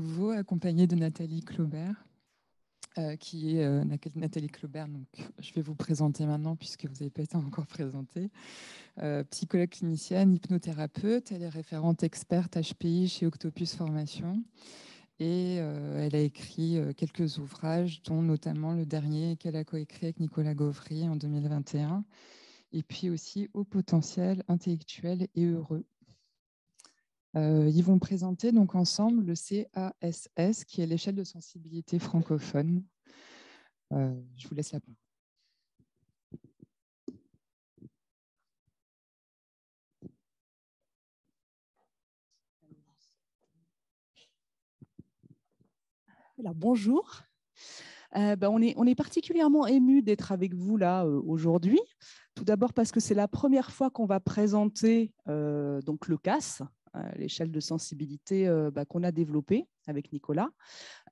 nouveau, accompagnée de Nathalie Claubert, euh, qui est euh, Nathalie Claubert. Donc, je vais vous présenter maintenant, puisque vous n'avez pas été encore présentée. Euh, psychologue clinicienne, hypnothérapeute, elle est référente experte HPI chez Octopus Formation. Et elle a écrit quelques ouvrages, dont notamment le dernier qu'elle a coécrit avec Nicolas Gauvry en 2021, et puis aussi Au potentiel intellectuel et heureux, euh, ils vont présenter donc ensemble le CASS, qui est l'échelle de sensibilité francophone. Euh, je vous laisse la parole. Alors, bonjour. Euh, ben, on, est, particulièrement ému d'être avec vous là aujourd'hui. Tout d'abord parce que c'est la première fois qu'on va présenter donc le CAS, l'échelle de sensibilité euh, bah, qu'on a développée avec Nicolas,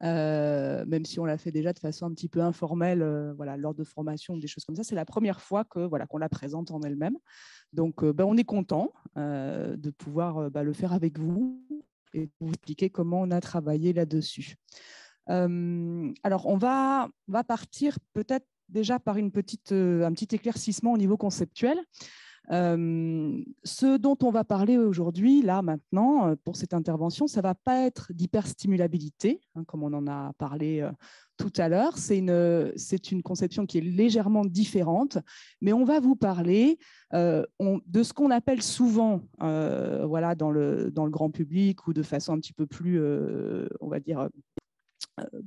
euh, même si on l'a fait déjà de façon un petit peu informelle, euh, voilà, lors de ou des choses comme ça. C'est la première fois que voilà qu'on la présente en elle-même. Donc, bah, on est content de pouvoir bah, le faire avec vous et vous expliquer comment on a travaillé là-dessus. alors, on va, va partir peut-être déjà par une petite, un petit éclaircissement au niveau conceptuel. Euh, ce dont on va parler aujourd'hui, là maintenant, euh, pour cette intervention, ça ne va pas être d'hyperstimulabilité, hein, comme on en a parlé euh, tout à l'heure. C'est une, conception qui est légèrement différente, mais on va vous parler de ce qu'on appelle souvent, voilà, dans le, grand public ou de façon un petit peu plus, on va dire,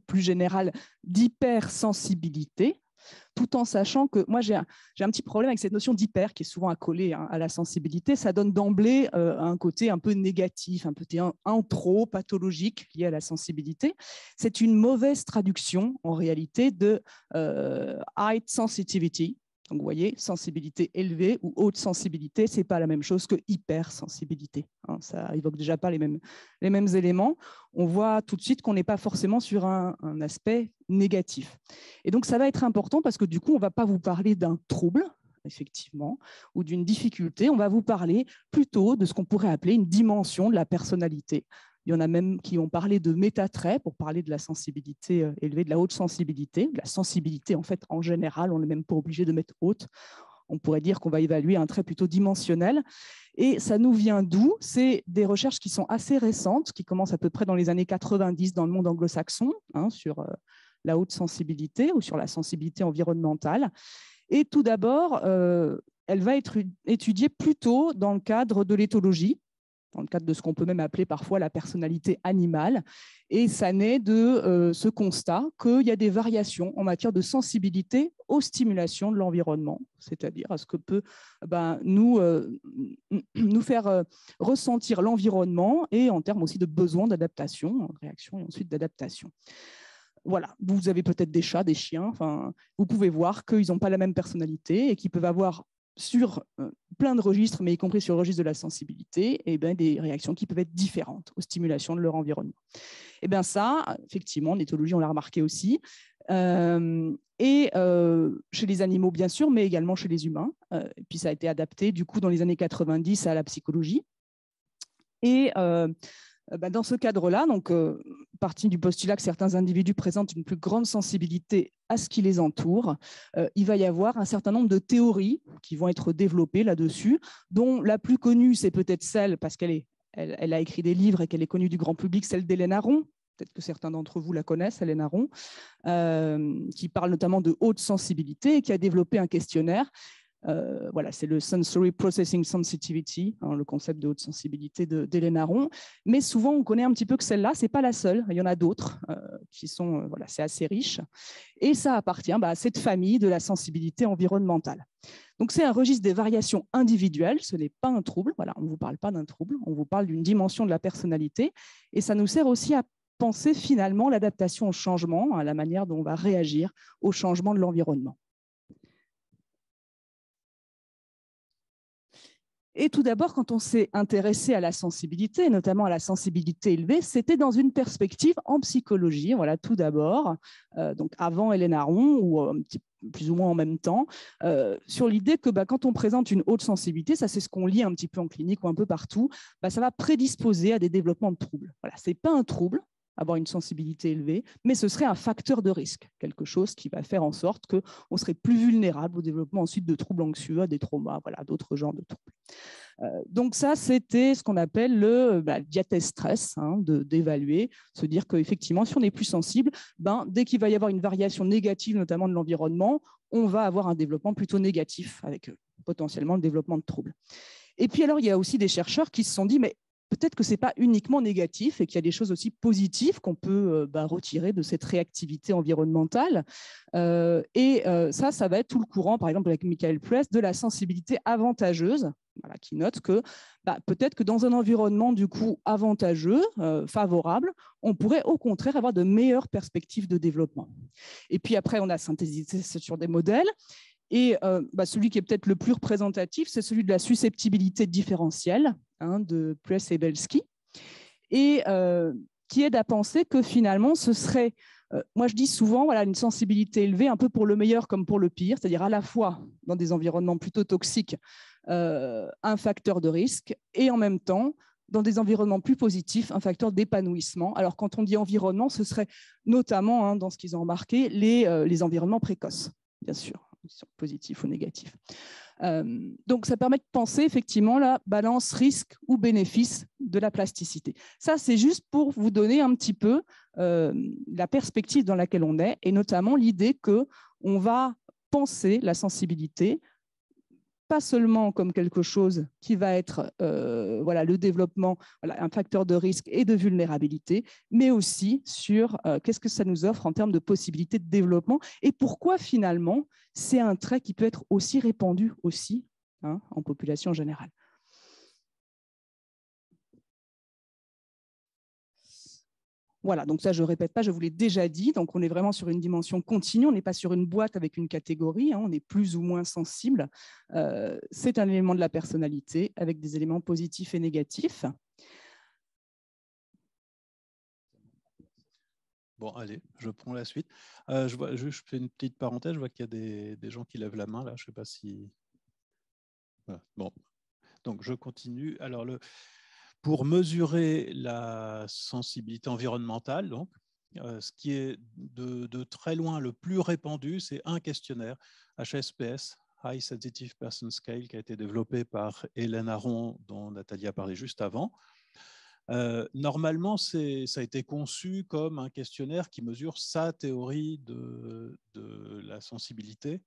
plus générale, d'hypersensibilité tout en sachant que moi, j'ai un, petit problème avec cette notion d'hyper qui est souvent accolée hein, à la sensibilité. Ça donne d'emblée euh, un côté un peu négatif, un peu un, trop pathologique lié à la sensibilité. C'est une mauvaise traduction, en réalité, de high euh, sensitivity, donc vous voyez, sensibilité élevée ou haute sensibilité, ce n'est pas la même chose que hypersensibilité. Hein. ça évoque déjà pas les mêmes, les mêmes éléments. On voit tout de suite qu'on n'est pas forcément sur un, un, aspect négatif. Et donc ça va être important parce que du coup, on ne va pas vous parler d'un trouble, effectivement, ou d'une difficulté. On va vous parler plutôt de ce qu'on pourrait appeler une dimension de la personnalité il y en a même qui ont parlé de métatrait pour parler de la sensibilité euh, élevée, de la haute sensibilité, de la sensibilité en fait en général. On n'est même pas obligé de mettre haute. On pourrait dire qu'on va évaluer un trait plutôt dimensionnel. Et ça nous vient d'où C'est des recherches qui sont assez récentes, qui commencent à peu près dans les années 90 dans le monde anglo-saxon, hein, sur euh, la haute sensibilité ou sur la sensibilité environnementale. Et tout d'abord, euh, elle va être étudiée plutôt dans le cadre de l'éthologie, dans le cadre de ce qu'on peut même appeler parfois la personnalité animale. Et ça naît de euh, ce constat qu'il y a des variations en matière de sensibilité aux stimulations de l'environnement, c'est-à-dire à ce que peut ben, nous, euh, nous faire euh, ressentir l'environnement et en termes aussi de besoin d'adaptation, réaction et ensuite d'adaptation voilà, vous avez peut-être des chats, des chiens, enfin, vous pouvez voir qu'ils n'ont pas la même personnalité et qu'ils peuvent avoir sur euh, plein de registres, mais y compris sur le registre de la sensibilité, et eh bien des réactions qui peuvent être différentes aux stimulations de leur environnement. Et eh bien ça, effectivement, en éthologie, on l'a remarqué aussi, euh, et euh, chez les animaux, bien sûr, mais également chez les humains. et puis ça a été adapté, du coup, dans les années 90 à la psychologie. Et euh, bah, dans ce cadre-là, donc euh, partie du postulat que certains individus présentent une plus grande sensibilité à ce qui les entoure, euh, il va y avoir un certain nombre de théories qui vont être développées là-dessus, dont la plus connue, c'est peut-être celle, parce qu'elle elle, a écrit des livres et qu'elle est connue du grand public, celle d'Hélène Aron, peut-être que certains d'entre vous la connaissent, Hélène Aron, qui parle notamment de haute sensibilité et qui a développé un questionnaire euh, voilà, c'est le Sensory Processing Sensitivity, hein, le concept de haute sensibilité d'Hélène Aron. Mais souvent, on connaît un petit peu que celle-là, c'est pas la seule. Il y en a d'autres euh, qui sont, euh, voilà, c'est assez riche. Et ça appartient bah, à cette famille de la sensibilité environnementale. Donc, c'est un registre des variations individuelles, ce n'est pas un trouble. Voilà, on ne vous parle pas d'un trouble, on vous parle d'une dimension de la personnalité. Et ça nous sert aussi à penser finalement l'adaptation au changement, à la manière dont on va réagir au changement de l'environnement. Et tout d'abord, quand on s'est intéressé à la sensibilité, notamment à la sensibilité élevée, c'était dans une perspective en psychologie, voilà, tout d'abord, euh, donc avant Hélène Aron, ou euh, plus ou moins en même temps, euh, sur l'idée que bah, quand on présente une haute sensibilité, ça c'est ce qu'on lit un petit peu en clinique ou un peu partout, bah, ça va prédisposer à des développements de troubles. Voilà, ce n'est pas un trouble, avoir une sensibilité élevée, mais ce serait un facteur de risque, quelque chose qui va faire en sorte qu'on serait plus vulnérable au développement ensuite de troubles anxieux, des traumas, voilà, d'autres genres de troubles. Euh, donc ça, c'était ce qu'on appelle le bah, diathèse stress, hein, d'évaluer, se dire qu'effectivement, si on est plus sensible, ben, dès qu'il va y avoir une variation négative, notamment de l'environnement, on va avoir un développement plutôt négatif, avec euh, potentiellement le développement de troubles. Et puis alors, il y a aussi des chercheurs qui se sont dit, mais peut-être que ce n'est pas uniquement négatif et qu'il y a des choses aussi positives qu'on peut euh, bah, retirer de cette réactivité environnementale. Euh, et euh, ça, ça va être tout le courant, par exemple avec Michael Press, de la sensibilité avantageuse, qui note que bah, peut-être que dans un environnement du coup avantageux, favorable, on pourrait au contraire avoir de meilleures perspectives de développement. Et puis après, on a synthétisé sur des modèles. Et euh, bah, celui qui est peut-être le plus représentatif, c'est celui de la susceptibilité différentielle hein, de Press et Belsky, euh, et qui aide à penser que finalement, ce serait, euh, moi je dis souvent, voilà, une sensibilité élevée, un peu pour le meilleur comme pour le pire, c'est-à-dire à la fois dans des environnements plutôt toxiques, un facteur de risque, et en même temps, dans des environnements plus positifs, un facteur d'épanouissement. Alors quand on dit environnement, ce serait notamment, hein, dans ce qu'ils ont remarqué, les, les environnements précoces, bien sûr positif ou négatif. Euh, donc, ça permet de penser effectivement la balance risque ou bénéfice de la plasticité. Ça, c'est juste pour vous donner un petit peu euh, la perspective dans laquelle on est, et notamment l'idée que on va penser la sensibilité pas seulement comme quelque chose qui va être euh, voilà, le développement, un facteur de risque et de vulnérabilité, mais aussi sur euh, qu'est-ce que ça nous offre en termes de possibilités de développement et pourquoi finalement c'est un trait qui peut être aussi répandu aussi hein, en population générale. Voilà, donc ça, je ne répète pas, je vous l'ai déjà dit. Donc, on est vraiment sur une dimension continue, on n'est pas sur une boîte avec une catégorie, hein. on est plus ou moins sensible. Euh, c'est un élément de la personnalité avec des éléments positifs et négatifs. Bon, allez, je prends la suite. Euh, je, je, fais une petite parenthèse, je vois qu'il y a des, gens qui lèvent la main là, je ne sais pas si... bon, donc je continue. Alors, le, pour mesurer la sensibilité environnementale. Donc, euh, ce qui est de, très loin le plus répandu, c'est un questionnaire HSPS, High Sensitive Person Scale, qui a été développé par Hélène Aron, dont Nathalie a parlé juste avant. Euh, normalement, ça a été conçu comme un questionnaire qui mesure sa théorie de la sensibilité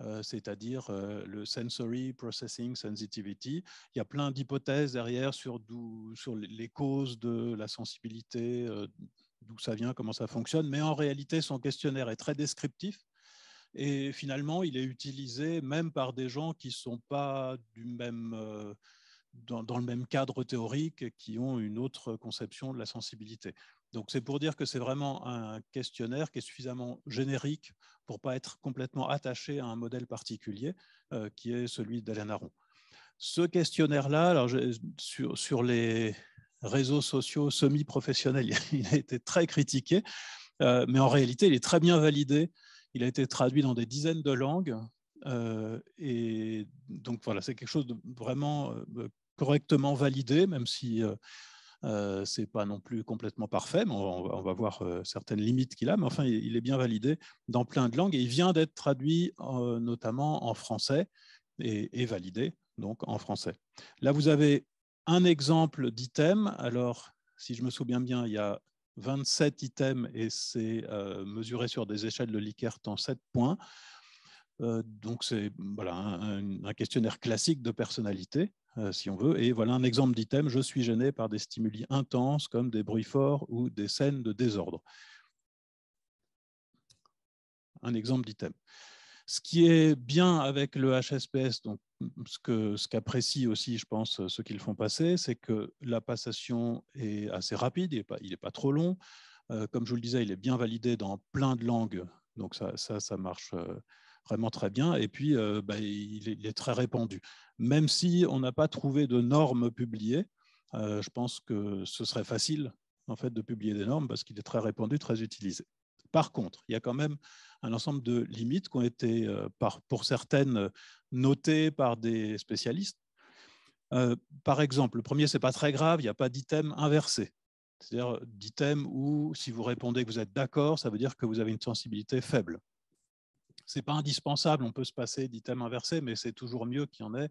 euh, c'est-à-dire euh, le sensory processing sensitivity. Il y a plein d'hypothèses derrière sur, les causes de la sensibilité, euh, d'où ça vient, comment ça fonctionne, mais en réalité, son questionnaire est très descriptif. Et finalement, il est utilisé même par des gens qui ne sont pas dans, le même cadre théorique, qui ont une autre conception de la sensibilité. Donc c'est pour dire que c'est vraiment un questionnaire qui est suffisamment générique pour pas être complètement attaché à un modèle particulier euh, qui est celui d'Alain Aron. Ce questionnaire-là, sur, sur, les réseaux sociaux semi-professionnels, il a été très critiqué, euh, mais en réalité, il est très bien validé. Il a été traduit dans des dizaines de langues. Euh, et donc voilà, c'est quelque chose de vraiment correctement validé, même si ce euh, c'est pas non plus complètement parfait, mais on, va, voir euh, certaines limites qu'il a. Mais enfin, il, est bien validé dans plein de langues et il vient d'être traduit euh, notamment en français et, validé donc en français. Là, vous avez un exemple d'item. Alors, si je me souviens bien, il y a 27 items et c'est mesuré sur des échelles de Likert en 7 points. donc, c'est voilà, un questionnaire classique de personnalité euh, si on veut. Et voilà un exemple d'item, je suis gêné par des stimuli intenses comme des bruits forts ou des scènes de désordre. Un exemple d'item. Ce qui est bien avec le HSPS, donc ce qu'apprécie aussi, je pense, ceux qui le font passer, c'est que la passation est assez rapide, il n'est pas, trop long. Euh, comme je vous le disais, il est bien validé dans plein de langues, donc ça, ça marche, euh, vraiment très bien. Et puis, euh, bah, il, est, très répandu. Même si on n'a pas trouvé de normes publiées, euh, je pense que ce serait facile en fait, de publier des normes parce qu'il est très répandu, très utilisé. Par contre, il y a quand même un ensemble de limites qui ont été, euh, par, pour certaines, notées par des spécialistes. par exemple, le premier, c'est pas très grave, il n'y a pas d'item inversé. C'est-à-dire d'item où, si vous répondez que vous êtes d'accord, ça veut dire que vous avez une sensibilité faible n'est pas indispensable, on peut se passer d'item inversé, mais c'est toujours mieux qu'il y en ait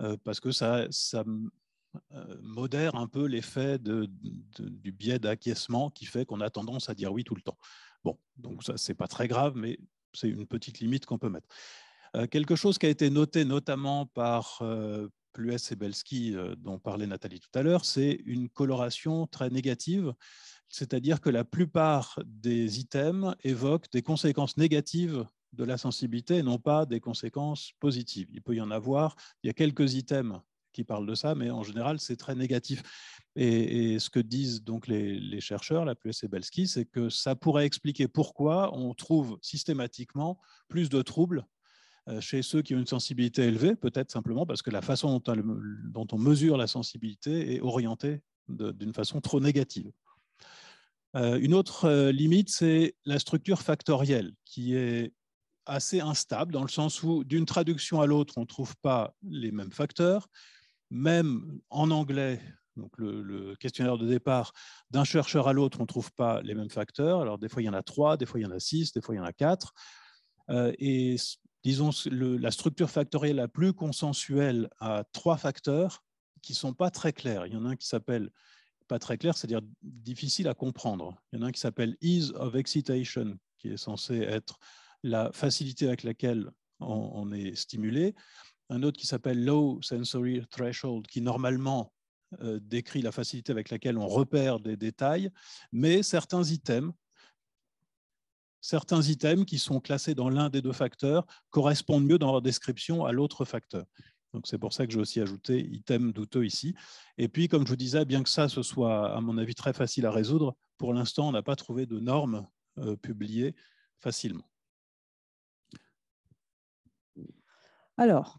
euh, parce que ça, euh, modère un peu l'effet de, du biais d'acquiescement qui fait qu'on a tendance à dire oui tout le temps. Bon, donc ça, c'est pas très grave, mais c'est une petite limite qu'on peut mettre. Euh, quelque chose qui a été noté notamment par Pluess et Belski, dont parlait Nathalie tout à l'heure, c'est une coloration très négative c'est-à-dire que la plupart des items évoquent des conséquences négatives de la sensibilité n'ont non pas des conséquences positives. Il peut y en avoir, il y a quelques items qui parlent de ça, mais en général, c'est très négatif. Et, ce que disent donc les, chercheurs, la plus et Belsky, c'est que ça pourrait expliquer pourquoi on trouve systématiquement plus de troubles euh, chez ceux qui ont une sensibilité élevée, peut-être simplement parce que la façon dont, dont on mesure la sensibilité est orientée d'une façon trop négative. Euh, une autre euh, limite, c'est la structure factorielle, qui est assez instable, dans le sens où d'une traduction à l'autre, on ne trouve pas les mêmes facteurs. Même en anglais, donc le, questionnaire de départ, d'un chercheur à l'autre, on ne trouve pas les mêmes facteurs. Alors des fois, il y en a trois, des fois, il y en a six, des fois, il y en a quatre. Euh, et disons, la structure factorielle la plus consensuelle a trois facteurs qui ne sont pas très clairs. Il y en a un qui s'appelle pas très clair, c'est-à-dire difficile à comprendre. Il y en a un qui s'appelle ease of excitation, qui est censé être la facilité avec laquelle mm. on, est stimulé, un autre qui s'appelle Low Sensory Threshold, qui normalement euh, décrit la facilité avec laquelle on repère des détails, mais certains items, certains items qui sont classés dans l'un des deux facteurs correspondent mieux dans leur description à l'autre facteur. c'est pour ça que j'ai aussi ajouté item douteux ici. Et puis, comme je vous disais, bien que ça, ce soit, à mon avis, très facile à résoudre, pour l'instant, on n'a pas trouvé de normes euh, publiées facilement. Alors,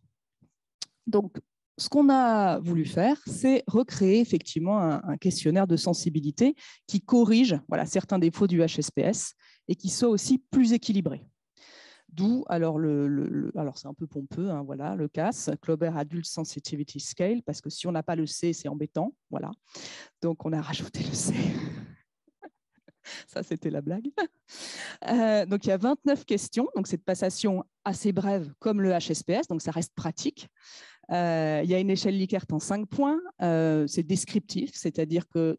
donc, ce qu'on a voulu faire, c'est recréer effectivement un, questionnaire de sensibilité qui corrige voilà, certains défauts du HSPS et qui soit aussi plus équilibré. D'où, alors, le, c'est un peu pompeux, hein, le CAS, Clover Adult Sensitivity Scale, parce que si on n'a pas le C, c'est embêtant. Voilà. Donc, on a rajouté le C. Ça, c'était la blague. Euh, donc, il y a 29 questions. Donc, cette passation assez brève, comme le HSPS, donc ça reste pratique. Euh, il y a une échelle Likert en 5 points. Euh, c'est descriptif, c'est-à-dire qu'il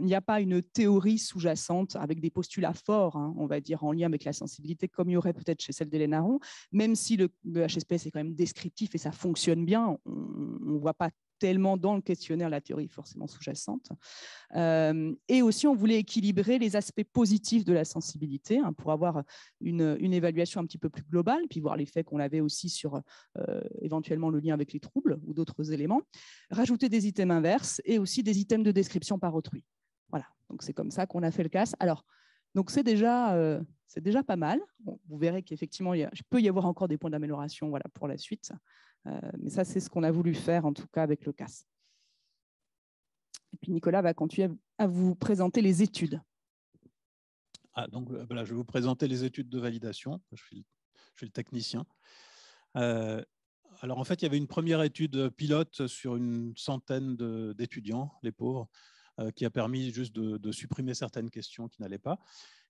n'y a pas une théorie sous-jacente avec des postulats forts, hein, on va dire, en lien avec la sensibilité, comme il y aurait peut-être chez celle d'Hélène Aron, même si le, le, HSPS est quand même descriptif et ça fonctionne bien. On ne voit pas tellement dans le questionnaire la théorie forcément sous-jacente. Euh, et aussi, on voulait équilibrer les aspects positifs de la sensibilité hein, pour avoir une, évaluation un petit peu plus globale, puis voir l'effet qu'on avait aussi sur euh, éventuellement le lien avec les troubles ou d'autres éléments. Rajouter des items inverses et aussi des items de description par autrui. Voilà, donc c'est comme ça qu'on a fait le casse. Alors, donc c'est déjà, euh, c'est déjà pas mal. vous verrez qu'effectivement, il, peut y avoir encore des points d'amélioration voilà, pour la suite. Euh, mais ça, c'est ce qu'on a voulu faire, en tout cas, avec le CAS. Et puis Nicolas va continuer à vous présenter les études. Ah, donc, euh, je vais vous présenter les études de validation. Je suis, le, technicien. Euh, alors, en fait, il y avait une première étude pilote sur une centaine d'étudiants, les pauvres, qui a permis juste de supprimer certaines questions qui n'allaient pas.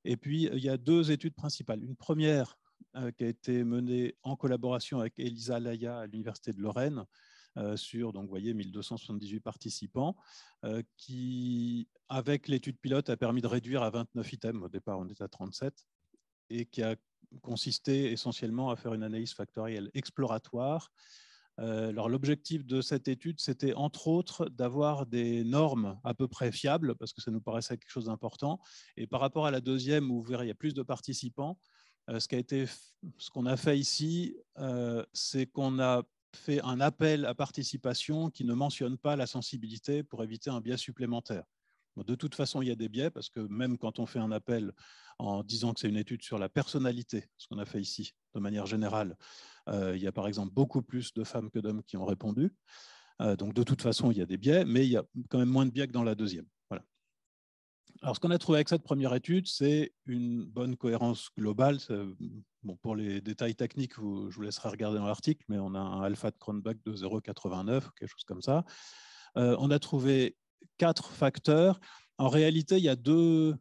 Et puis, il y a deux études principales. Une première euh, qui a été menée en collaboration avec Elisa Laya à l'Université de Lorraine euh, sur, donc, voyez, 1278 participants, euh, qui, avec l'étude pilote, a permis de réduire à 29 items. Au départ, on était à 37 et qui a consisté essentiellement à faire une analyse factorielle exploratoire. alors l'objectif de cette étude, c'était entre autres d'avoir des normes à peu près fiables, parce que ça nous paraissait quelque chose d'important. Et par rapport à la deuxième, où vous il y a plus de participants, euh, ce qu'on a fait ici, euh, c'est qu'on a fait un appel à participation qui ne mentionne pas la sensibilité pour éviter un biais supplémentaire. De toute façon, il y a des biais parce que même quand on fait un appel en disant que c'est une étude sur la personnalité, ce qu'on a fait ici de manière générale, euh, il y a par exemple beaucoup plus de femmes que d'hommes qui ont répondu. donc de toute façon, il y a des biais, mais il y a quand même moins de biais que dans la deuxième. Alors, ce qu'on a trouvé avec cette première étude, c'est une bonne cohérence globale. Bon, pour les détails techniques, je vous laisserai regarder dans l'article, mais on a un alpha de Cronbach de 0,89 quelque chose comme ça. Euh, on a trouvé quatre facteurs. En réalité, il y a deux.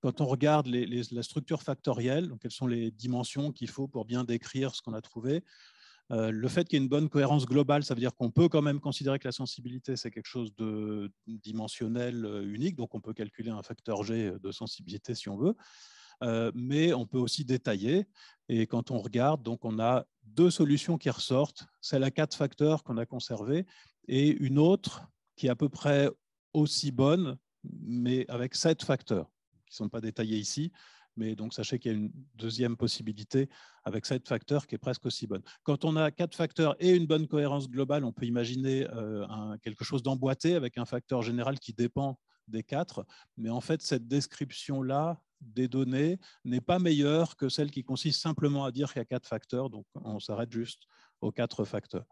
Quand on regarde la structure factorielle, donc quelles sont les dimensions qu'il faut pour bien décrire ce qu'on a trouvé, euh, le fait qu'il y ait une bonne cohérence globale, ça veut dire qu'on peut quand même considérer que la sensibilité, c'est quelque chose de dimensionnel euh, unique, donc on peut calculer un facteur G euh, de sensibilité si on veut. mais on peut aussi détailler. Et quand on regarde, donc on a deux solutions qui ressortent, C'est à quatre facteurs qu'on a conservé et une autre qui est à peu près aussi bonne, mais avec sept facteurs qui ne sont pas détaillés ici, mais donc sachez qu'il y a une deuxième possibilité avec sept facteurs qui est presque aussi bonne. Quand on a quatre facteurs et une bonne cohérence globale, on peut imaginer euh, quelque chose d'emboîté avec un facteur général qui dépend des quatre, mais en fait cette description-là des données n'est pas meilleure que celle qui consiste simplement à dire qu'il y a quatre facteurs, donc on s'arrête juste aux quatre facteurs.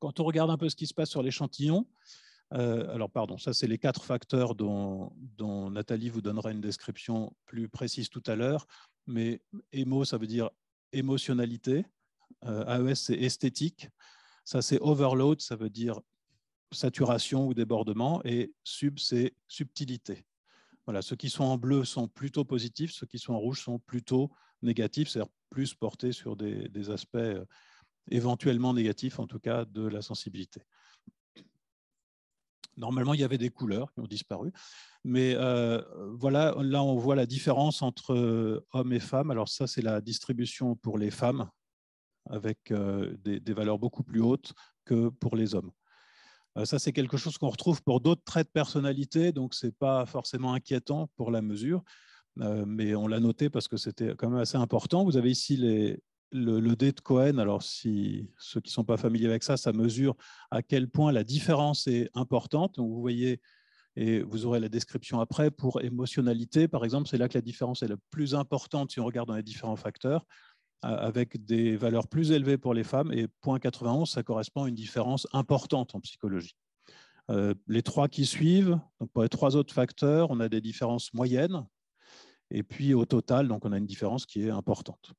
Quand on regarde un peu ce qui se passe sur l'échantillon, euh, alors, pardon, ça, c'est les quatre facteurs dont, Nathalie vous donnera une description plus précise tout à l'heure. Mais émo, ça veut dire émotionnalité. Euh, AES, c'est esthétique. Ça, c'est overload, ça veut dire saturation ou débordement. Et sub, c'est subtilité. Voilà, ceux qui sont en bleu sont plutôt positifs, ceux qui sont en rouge sont plutôt négatifs, c'est-à-dire plus portés sur des aspects euh, éventuellement négatifs, en tout cas, de la sensibilité. Normalement, il y avait des couleurs qui ont disparu. Mais euh, voilà, là, on voit la différence entre euh, hommes et femmes. Alors ça, c'est la distribution pour les femmes, avec euh, des, valeurs beaucoup plus hautes que pour les hommes. ça, c'est quelque chose qu'on retrouve pour d'autres traits de personnalité, donc ce n'est pas forcément inquiétant pour la mesure, mais on l'a noté parce que c'était quand même assez important. Vous avez ici les, le, le, dé de Cohen, alors si ceux qui ne sont pas familiers avec ça, ça mesure à quel point la différence est importante. vous voyez, et vous aurez la description après, pour émotionnalité, par exemple, c'est là que la différence est la plus importante si on regarde dans les différents facteurs, avec des valeurs plus élevées pour les femmes, et 0.91, ça correspond à une différence importante en psychologie. Euh, les trois qui suivent, pour les trois autres facteurs, on a des différences moyennes, et puis au total, donc on a une différence qui est importante.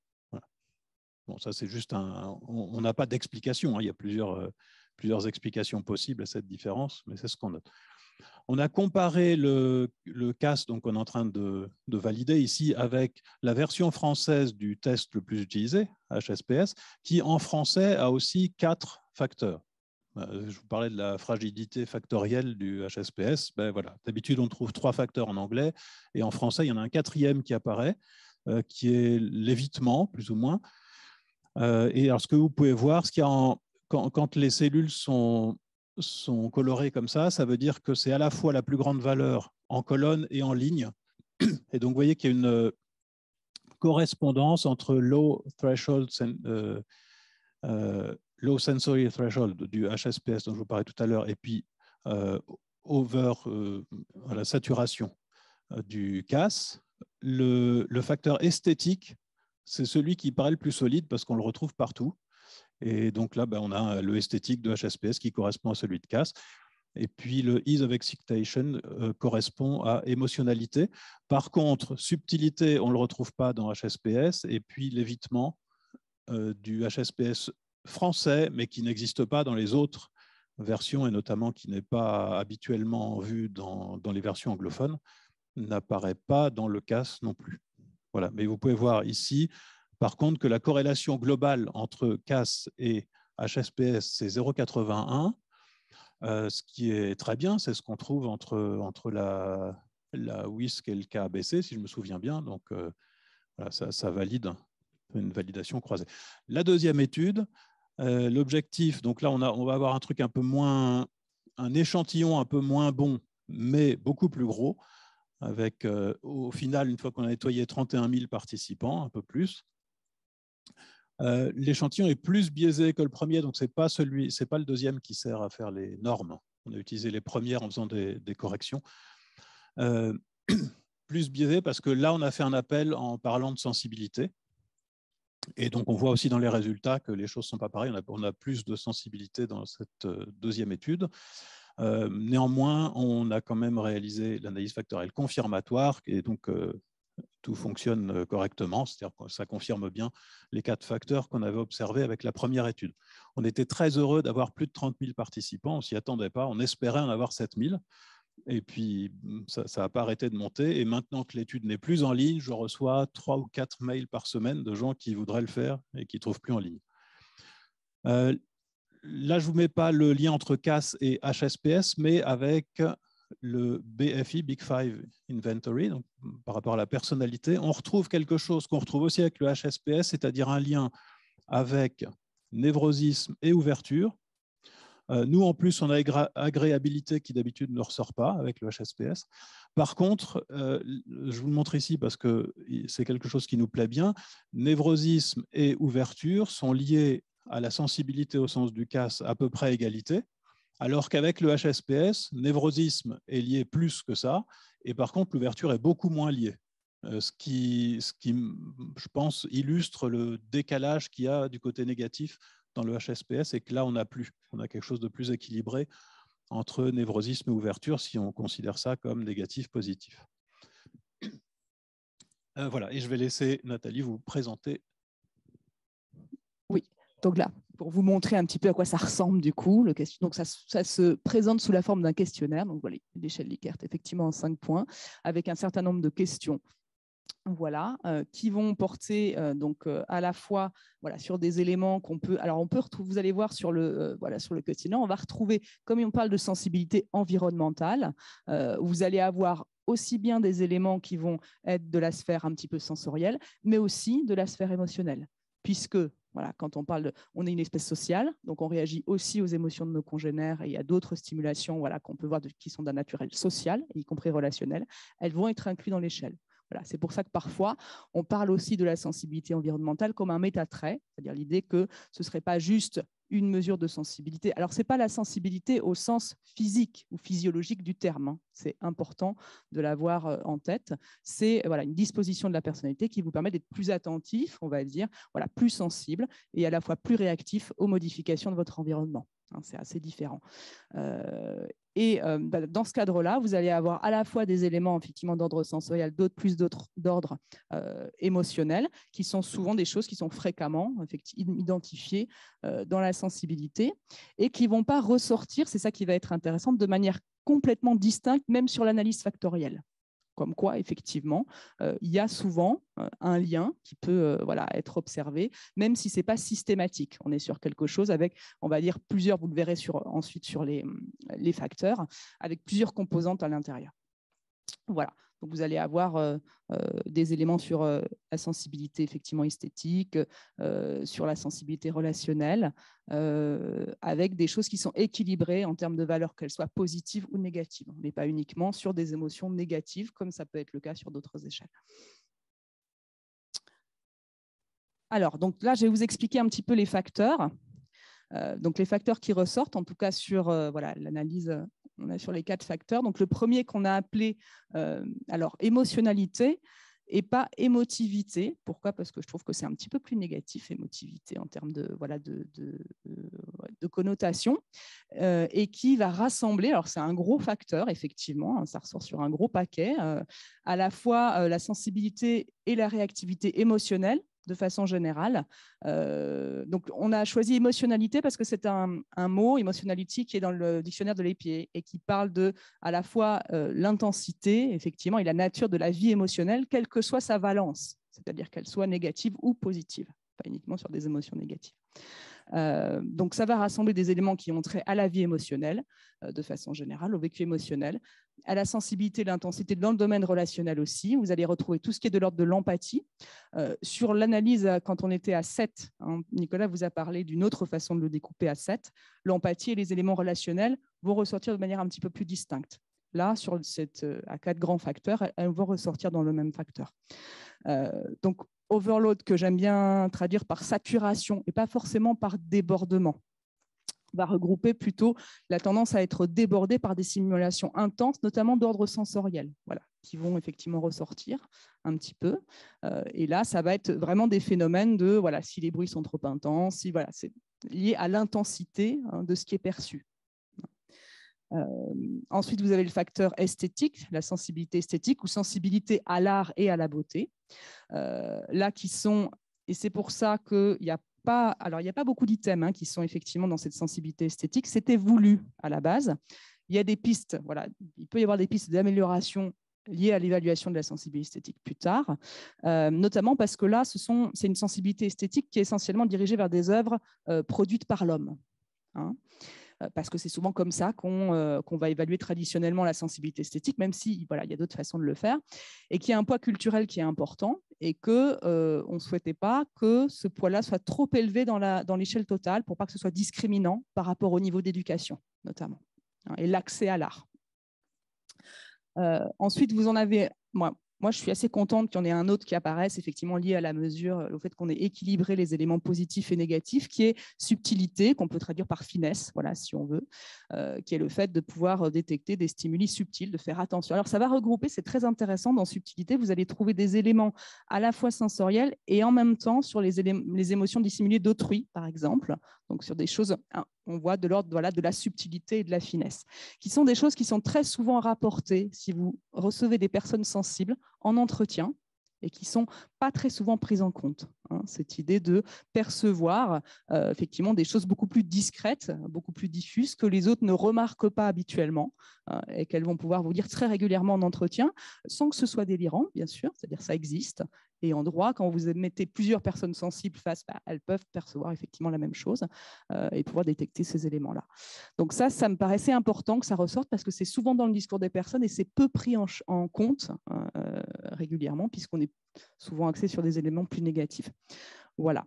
Bon, ça, c'est juste un. On n'a pas d'explication. Hein. Il y a plusieurs, euh, plusieurs explications possibles à cette différence, mais c'est ce qu'on note. On a comparé le, le CAS, donc on est en train de, de, valider ici, avec la version française du test le plus utilisé, HSPS, qui en français a aussi quatre facteurs. Euh, je vous parlais de la fragilité factorielle du HSPS. Ben voilà. D'habitude, on trouve trois facteurs en anglais, et en français, il y en a un quatrième qui apparaît, euh, qui est l'évitement, plus ou moins, euh, et alors, ce que vous pouvez voir, ce quand, les cellules sont, colorées comme ça, ça veut dire que c'est à la fois la plus grande valeur en colonne et en ligne. Et donc, vous voyez qu'il y a une euh, correspondance entre low euh, low sensory threshold du HSPS dont je vous parlais tout à l'heure et puis over la saturation du CAS. Le, le, facteur esthétique c'est celui qui paraît le plus solide parce qu'on le retrouve partout. Et donc là, ben, on a euh, le esthétique de HSPS qui correspond à celui de CAS. Et puis le is of excitation euh, correspond à émotionnalité. Par contre, subtilité, on ne le retrouve pas dans HSPS. Et puis l'évitement euh, du HSPS français, mais qui n'existe pas dans les autres versions, et notamment qui n'est pas habituellement vu dans les versions anglophones, n'apparaît pas dans le CAS non plus. Mais vous pouvez voir ici, par contre, que la corrélation globale entre CAS et HSPS, c'est 0,81, euh, ce qui est très bien. C'est ce qu'on trouve entre, entre la, la WISC et le KABC, si je me souviens bien. Donc, euh, ça, ça, valide une validation croisée. La deuxième étude, euh, l'objectif, donc là, on, a, on va avoir un truc un peu moins, un échantillon un peu moins bon, mais beaucoup plus gros avec euh, au final, une fois qu'on a nettoyé 31 000 participants, un peu plus, euh, l'échantillon est plus biaisé que le premier, donc ce n'est pas, pas le deuxième qui sert à faire les normes. On a utilisé les premières en faisant des, corrections. Euh, plus biaisé parce que là, on a fait un appel en parlant de sensibilité. Et donc, on voit aussi dans les résultats que les choses ne sont pas pareilles. on a, plus de sensibilité dans cette deuxième étude. Euh, néanmoins, on a quand même réalisé l'analyse factorielle confirmatoire, et donc euh, tout fonctionne euh, correctement, c'est-à-dire que ça confirme bien les quatre facteurs qu'on avait observés avec la première étude. On était très heureux d'avoir plus de 30 000 participants, on ne s'y attendait pas, on espérait en avoir 7 000. Et puis, ça n'a pas arrêté de monter. Et maintenant que l'étude n'est plus en ligne, je reçois trois ou quatre mails par semaine de gens qui voudraient le faire et qui ne trouvent plus en ligne là, je ne vous mets pas le lien entre CAS et HSPS, mais avec le BFI, Big Five Inventory, par rapport à la personnalité, on retrouve quelque chose qu'on retrouve aussi avec le HSPS, c'est-à-dire un lien avec névrosisme et ouverture. Euh, nous, en plus, on a agréabilité qui d'habitude ne ressort pas avec le HSPS. Par contre, euh, je vous le montre ici parce que c'est quelque chose qui nous plaît bien, névrosisme et ouverture sont liés à la sensibilité au sens du casse, à peu près égalité, alors qu'avec le HSPS, névrosisme est lié plus que ça, et par contre l'ouverture est beaucoup moins liée. Euh, ce qui, qui, je pense, illustre le décalage qu'il y a du côté négatif dans le HSPS et que là, on n'a plus. On a quelque chose de plus équilibré entre névrosisme et ouverture si on considère ça comme négatif-positif. Euh, voilà, et je vais laisser Nathalie vous présenter donc là, pour vous montrer un petit peu à quoi ça ressemble du coup, le donc ça, se présente sous la forme d'un questionnaire. Donc voilà, l'échelle Likert, effectivement, en cinq points, avec un certain nombre de questions voilà, euh, qui vont porter euh, donc euh, à la fois voilà sur des éléments qu'on peut. Alors on peut retrouver, vous allez voir sur le voilà sur le quotidien, on va retrouver comme on parle de sensibilité environnementale, vous allez avoir aussi bien des éléments qui vont être de la sphère un petit peu sensorielle, mais aussi de la sphère émotionnelle, puisque voilà, quand on parle de, on est une espèce sociale, donc on réagit aussi aux émotions de nos congénères et à d'autres stimulations, voilà, qu'on peut voir de, qui sont d'un naturel social, y compris relationnel. Elles vont être incluses dans l'échelle. Voilà, c'est pour ça que parfois, on parle aussi de la sensibilité environnementale comme un métatrait, c'est-à-dire l'idée que ce ne serait pas juste une mesure de sensibilité. Alors, ce n'est pas la sensibilité au sens physique ou physiologique du terme. Hein. C'est important de l'avoir euh, en tête. C'est voilà, une disposition de la personnalité qui vous permet d'être plus attentif, on va dire, voilà, plus sensible et à la fois plus réactif aux modifications de votre environnement. Hein. c'est assez différent. Euh, et euh, bah, dans ce cadre-là, vous allez avoir à la fois des éléments effectivement d'ordre sensoriel, d'autres plus d'autres d'ordre euh, émotionnel, qui sont souvent des choses qui sont fréquemment identifiées euh, dans la sensibilité et qui vont pas ressortir. C'est ça qui va être intéressant de manière complètement distincte, même sur l'analyse factorielle. Comme quoi, effectivement, euh, il y a souvent euh, un lien qui peut euh, voilà, être observé, même si ce n'est pas systématique. On est sur quelque chose avec, on va dire, plusieurs, vous le verrez sur, ensuite sur les facteurs, avec plusieurs composantes à l'intérieur. Voilà vous allez avoir euh, euh, des éléments sur euh, la sensibilité effectivement esthétique, sur la sensibilité relationnelle, avec des choses qui sont équilibrées en termes de valeurs, qu'elles soient positives ou négatives. mais pas uniquement sur des émotions négatives, comme ça peut être le cas sur d'autres échelles. Alors, donc là, je vais vous expliquer un petit peu les facteurs. Euh, donc les facteurs qui ressortent, en tout cas sur euh, l'analyse, on a sur les quatre facteurs. Donc le premier qu'on a appelé euh, alors émotionnalité et pas émotivité. Pourquoi Parce que je trouve que c'est un petit peu plus négatif, émotivité, en termes de, connotation, et qui va rassembler, alors c'est un gros facteur, effectivement, hein, ça ressort sur un gros paquet, à la fois la sensibilité et la réactivité émotionnelle, de façon générale. Euh, donc, on a choisi émotionnalité parce que c'est un, mot, émotionnalité, qui est dans le dictionnaire de l'épier et qui parle de à la fois euh, l'intensité, effectivement, et la nature de la vie émotionnelle, quelle que soit sa valence, c'est-à-dire qu'elle soit négative ou positive, pas uniquement sur des émotions négatives. Euh, donc ça va rassembler des éléments qui ont trait à la vie émotionnelle, euh, de façon générale, au vécu émotionnel, à la sensibilité, l'intensité dans le domaine relationnel aussi. Vous allez retrouver tout ce qui est de l'ordre de l'empathie. Euh, sur l'analyse, quand on était à 7, hein, Nicolas vous a parlé d'une autre façon de le découper à 7, l'empathie et les éléments relationnels vont ressortir de manière un petit peu plus distincte. Là, sur cette, à quatre grands facteurs, elles vont ressortir dans le même facteur. Euh, donc, overload que j'aime bien traduire par saturation et pas forcément par débordement va regrouper plutôt la tendance à être débordée par des simulations intenses, notamment d'ordre sensoriel, voilà, qui vont effectivement ressortir un petit peu. Euh, et là, ça va être vraiment des phénomènes de voilà, si les bruits sont trop intenses, si voilà, c'est lié à l'intensité hein, de ce qui est perçu. Euh, ensuite, vous avez le facteur esthétique, la sensibilité esthétique ou sensibilité à l'art et à la beauté. Euh, là, qui sont, et c'est pour ça qu'il n'y a pas, alors il n'y a pas beaucoup d'items hein, qui sont effectivement dans cette sensibilité esthétique. C'était voulu à la base. Il y a des pistes, voilà, il peut y avoir des pistes d'amélioration liées à l'évaluation de la sensibilité esthétique plus tard, euh, notamment parce que là, c'est une sensibilité esthétique qui est essentiellement dirigée vers des œuvres produites par l'homme. Hein. Euh, parce que c'est souvent comme ça euh, qu'on va évaluer traditionnellement la sensibilité esthétique, même si il y a d'autres façons de le faire, et qu'il y a un poids culturel qui est important et qu'on euh, ne souhaitait pas que ce poids-là soit trop élevé dans l'échelle totale pour pas que ce soit discriminant par rapport au niveau d'éducation, notamment, hein, et l'accès à l'art. ensuite, vous en avez, moi, je suis assez contente qu'il y en ait un autre qui apparaisse, effectivement lié à la mesure, au euh, fait qu'on ait équilibré les éléments positifs et négatifs, qui est subtilité, qu'on peut traduire par finesse, voilà, si on veut, euh, qui est le fait de pouvoir euh, détecter des stimuli subtils, de faire attention. Alors, ça va regrouper, c'est très intéressant dans subtilité, vous allez trouver des éléments à la fois sensoriels et en même temps sur les émotions dissimulées d'autrui, par exemple, donc sur des choses, hein, on voit de l'ordre de la subtilité et de la finesse, qui sont des choses qui sont très souvent rapportées si vous recevez des personnes sensibles en entretien et qui ne sont pas très souvent prises en compte. Hein, cette idée de percevoir euh, effectivement des choses beaucoup plus discrètes, beaucoup plus diffuses, que les autres ne remarquent pas habituellement euh, et qu'elles vont pouvoir vous dire très régulièrement en entretien, sans que ce soit délirant, bien sûr, c'est-à-dire ça existe. Et en droit, quand vous mettez plusieurs personnes sensibles face, bah, elles peuvent percevoir effectivement la même chose euh, et pouvoir détecter ces éléments-là. Donc ça, ça me paraissait important que ça ressorte parce que c'est souvent dans le discours des personnes et c'est peu pris en compte hein, régulièrement puisqu'on est souvent axé sur des éléments plus négatifs. Voilà.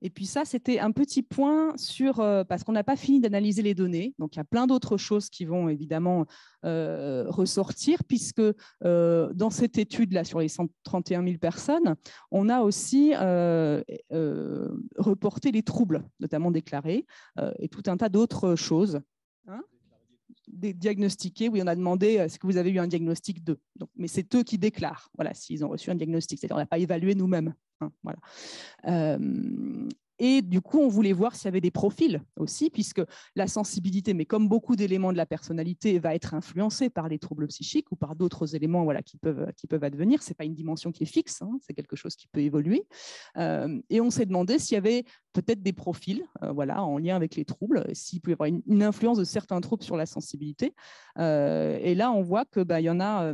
Et puis ça, c'était un petit point sur, euh, parce qu'on n'a pas fini d'analyser les données, donc il y a plein d'autres choses qui vont évidemment euh, ressortir, puisque euh, dans cette étude-là sur les 131 000 personnes, on a aussi reporté les troubles, notamment déclarés, et tout un tas d'autres choses. Hein diagnostiqués, oui, on a demandé euh, est-ce que vous avez eu un diagnostic de ?» Donc, Mais c'est eux qui déclarent voilà, s'ils ont reçu un diagnostic, c'est-à-dire qu'on n'a pas évalué nous-mêmes. Hein, voilà. Euh, et du coup, on voulait voir s'il y avait des profils aussi, puisque la sensibilité, mais comme beaucoup d'éléments de la personnalité, va être influencée par les troubles psychiques ou par d'autres éléments voilà, qui, peuvent, qui peuvent advenir. Ce n'est pas une dimension qui est fixe, hein, c'est quelque chose qui peut évoluer. Euh, et on s'est demandé s'il y avait peut-être des profils euh, voilà, en lien avec les troubles, s'il pouvait y avoir une, influence de certains troubles sur la sensibilité. Euh, et là, on voit qu'il bah, y en a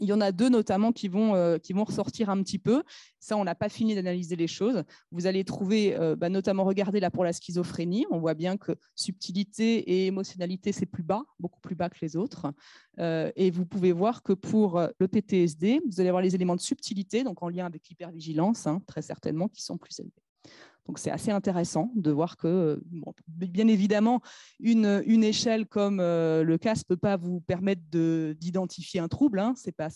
il y en a deux notamment qui vont, euh, qui vont ressortir un petit peu. Ça, on n'a pas fini d'analyser les choses. Vous allez trouver, euh, bah, notamment, regardez là pour la schizophrénie. On voit bien que subtilité et émotionnalité, c'est plus bas, beaucoup plus bas que les autres. Euh, et vous pouvez voir que pour le PTSD, vous allez avoir les éléments de subtilité, donc en lien avec l'hypervigilance, hein, très certainement, qui sont plus élevés. Donc c'est assez intéressant de voir que, euh, bien évidemment, une, échelle comme euh, le CAS ne peut pas vous permettre d'identifier un trouble, hein, ce n'est pas,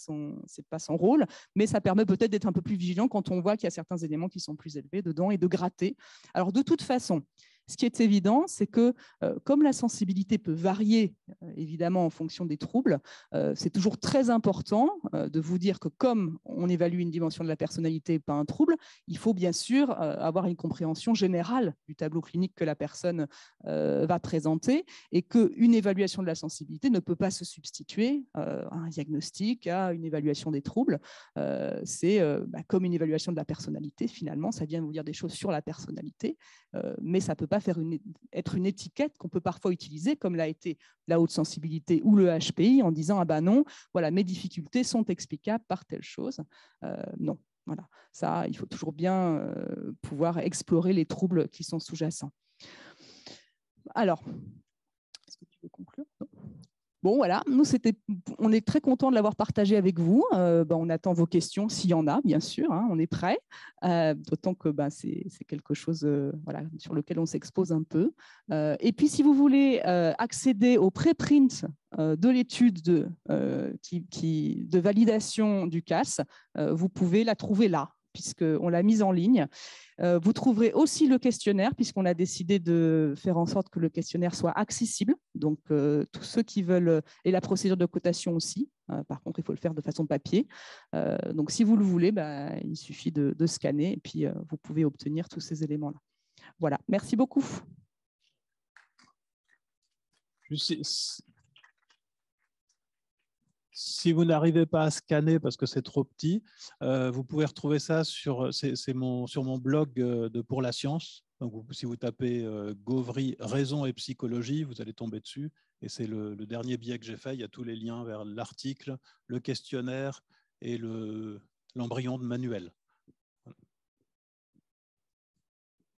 pas, son rôle, mais ça permet peut-être d'être un peu plus vigilant quand on voit qu'il y a certains éléments qui sont plus élevés dedans et de gratter. Alors de toute façon, ce qui est évident, c'est que euh, comme la sensibilité peut varier euh, évidemment en fonction des troubles, euh, c'est toujours très important de vous dire que comme on évalue une dimension de la personnalité, pas un trouble, il faut bien sûr avoir une compréhension générale du tableau clinique que la personne va présenter et qu'une évaluation de la sensibilité ne peut pas se substituer à un diagnostic, à une évaluation des troubles. c'est bah, comme une évaluation de la personnalité, finalement, ça vient vous dire des choses sur la personnalité, mais ça peut pas être une étiquette qu'on peut parfois utiliser, comme l'a été la haute sensibilité ou le HPI, en disant ah ben non, voilà, mes difficultés sont explicables par telle chose. Euh, non, voilà, ça, il faut toujours bien euh, pouvoir explorer les troubles qui sont sous-jacents. Alors, est-ce que tu veux conclure Bon, voilà, nous, c'était, on est très content de l'avoir partagé avec vous. Euh, bah, on attend vos questions, s'il y en a, bien sûr, hein, on est prêt. Euh, d'autant que bah, c'est, quelque chose euh, voilà, sur lequel on s'expose un peu. et puis, si vous voulez accéder au préprint de l'étude de, validation du CAS, vous pouvez la trouver là, puisqu'on l'a mise en ligne. vous trouverez aussi le questionnaire, puisqu'on a décidé de faire en sorte que le questionnaire soit accessible donc, euh, tous ceux qui veulent, euh, et la procédure de cotation aussi, euh, par contre, il faut le faire de façon papier. donc, si vous le voulez, bah, il suffit de, scanner et puis vous pouvez obtenir tous ces éléments-là. Voilà, merci beaucoup. Si vous n'arrivez pas à scanner parce que c'est trop petit, vous pouvez retrouver ça sur, mon, sur mon blog de Pour la Science. Donc, si vous tapez euh, Gauvry, raison et psychologie, vous allez tomber dessus. Et c'est le, dernier billet que j'ai fait. Il y a tous les liens vers l'article, le questionnaire et l'embryon de manuel.